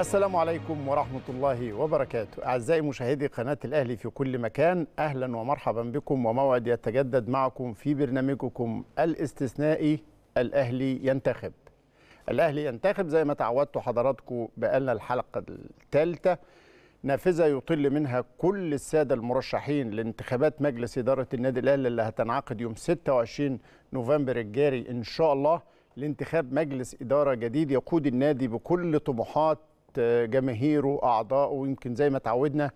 السلام عليكم ورحمة الله وبركاته أعزائي مشاهدي قناة الأهلي في كل مكان أهلا ومرحبا بكم وموعد يتجدد معكم في برنامجكم الاستثنائي الأهلي ينتخب الأهلي ينتخب زي ما تعودتوا حضراتكم بقالنا الحلقة الثالثة نافذة يطل منها كل السادة المرشحين لانتخابات مجلس إدارة النادي الأهلي اللي هتنعقد يوم 26 نوفمبر الجاري إن شاء الله لانتخاب مجلس إدارة جديد يقود النادي بكل طموحات جماهيره اعضائه ويمكن زي ما تعودنا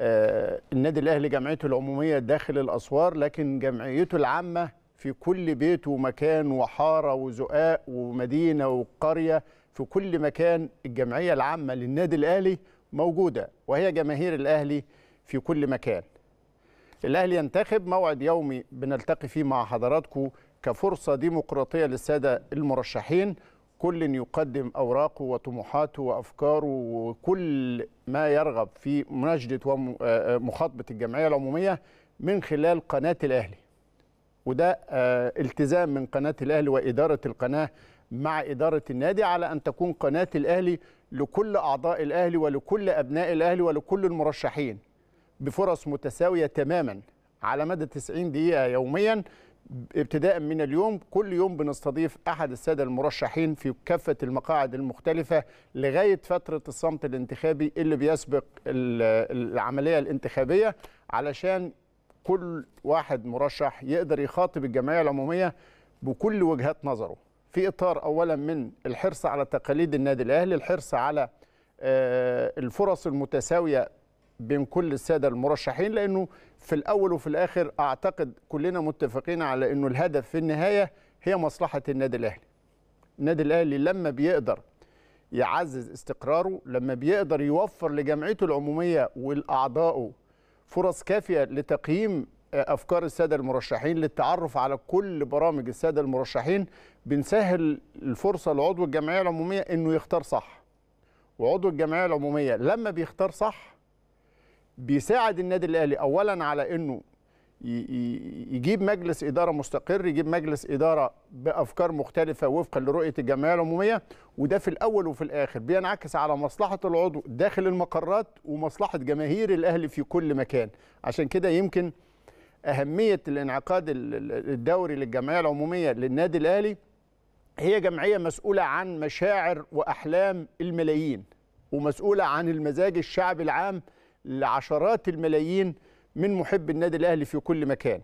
آه، النادي الاهلي جمعيته العموميه داخل الاسوار لكن جمعيته العامه في كل بيت ومكان وحاره وزقاق ومدينه وقريه في كل مكان الجمعيه العامه للنادي الاهلي موجوده وهي جماهير الاهلي في كل مكان. الاهلي ينتخب موعد يومي بنلتقي فيه مع حضراتكم كفرصه ديمقراطيه للساده المرشحين كل يقدم أوراقه وطموحاته وأفكاره وكل ما يرغب في مناشدة ومخاطبة الجمعية العمومية من خلال قناة الأهلي وده آه، التزام من قناة الأهلي وإدارة القناة مع إدارة النادي على أن تكون قناة الأهلي لكل أعضاء الأهلي ولكل أبناء الأهلي ولكل المرشحين بفرص متساوية تماما على مدى 90 دقيقة يوميا ابتداء من اليوم كل يوم بنستضيف احد الساده المرشحين في كافه المقاعد المختلفه لغايه فتره الصمت الانتخابي اللي بيسبق العمليه الانتخابيه علشان كل واحد مرشح يقدر يخاطب الجمعيه العموميه بكل وجهات نظره في اطار اولا من الحرص على تقاليد النادي الاهلي الحرص على آه، الفرص المتساويه بين كل الساده المرشحين لانه في الاول وفي الاخر اعتقد كلنا متفقين على انه الهدف في النهايه هي مصلحه النادي الاهلي. النادي الاهلي لما بيقدر يعزز استقراره، لما بيقدر يوفر لجمعيته العموميه ولاعضائه فرص كافيه لتقييم آه، افكار الساده المرشحين للتعرف على كل برامج الساده المرشحين بنسهل الفرصه لعضو الجمعيه العموميه انه يختار صح. وعضو الجمعيه العموميه لما بيختار صح بيساعد النادي الاهلي اولا على انه يجيب مجلس اداره مستقر يجيب مجلس اداره بافكار مختلفه وفقا لرؤيه الجمعيه العموميه وده في الاول وفي الاخر بينعكس على مصلحه العضو داخل المقرات ومصلحه جماهير الاهلي في كل مكان عشان كده يمكن اهميه الانعقاد الدوري للجمعيه العموميه للنادي الاهلي هي جمعيه مسؤوله عن مشاعر واحلام الملايين ومسؤوله عن المزاج الشعبي العام لعشرات الملايين من محب النادي الاهلي في كل مكان